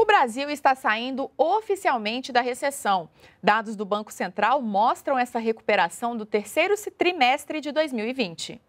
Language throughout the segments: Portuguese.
O Brasil está saindo oficialmente da recessão. Dados do Banco Central mostram essa recuperação do terceiro trimestre de 2020.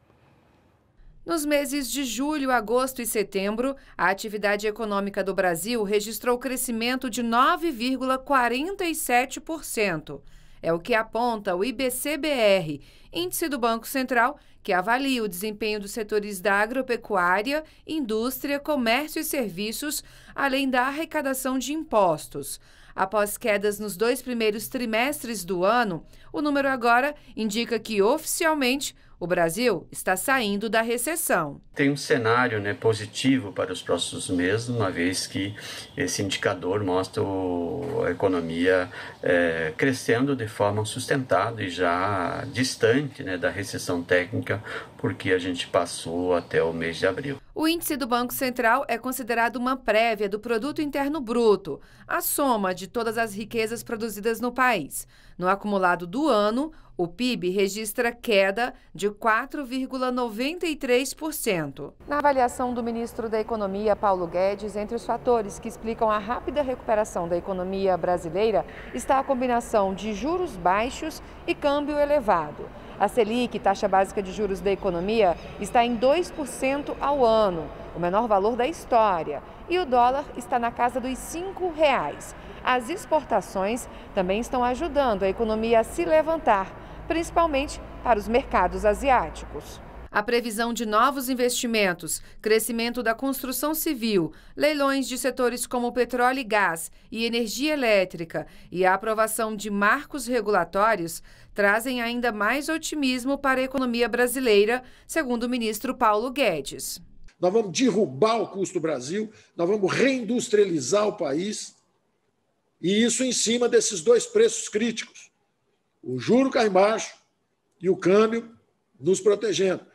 Nos meses de julho, agosto e setembro, a atividade econômica do Brasil registrou crescimento de 9,47%. É o que aponta o IBCBR, índice do Banco Central, que avalia o desempenho dos setores da agropecuária, indústria, comércio e serviços, além da arrecadação de impostos. Após quedas nos dois primeiros trimestres do ano, o número agora indica que oficialmente o Brasil está saindo da recessão. Tem um cenário né, positivo para os próximos meses, uma vez que esse indicador mostra a economia é, crescendo de forma sustentada e já distante né, da recessão técnica, porque a gente passou até o mês de abril. O índice do Banco Central é considerado uma prévia do Produto Interno Bruto, a soma de todas as riquezas produzidas no país. No acumulado do ano, o PIB registra queda de 4,93%. Na avaliação do ministro da Economia, Paulo Guedes, entre os fatores que explicam a rápida recuperação da economia brasileira está a combinação de juros baixos e câmbio elevado. A Selic, taxa básica de juros da economia, está em 2% ao ano, o menor valor da história. E o dólar está na casa dos R$ reais. As exportações também estão ajudando a economia a se levantar principalmente para os mercados asiáticos. A previsão de novos investimentos, crescimento da construção civil, leilões de setores como petróleo e gás e energia elétrica e a aprovação de marcos regulatórios trazem ainda mais otimismo para a economia brasileira, segundo o ministro Paulo Guedes. Nós vamos derrubar o custo Brasil, nós vamos reindustrializar o país, e isso em cima desses dois preços críticos o juro cai embaixo e o câmbio nos protegendo.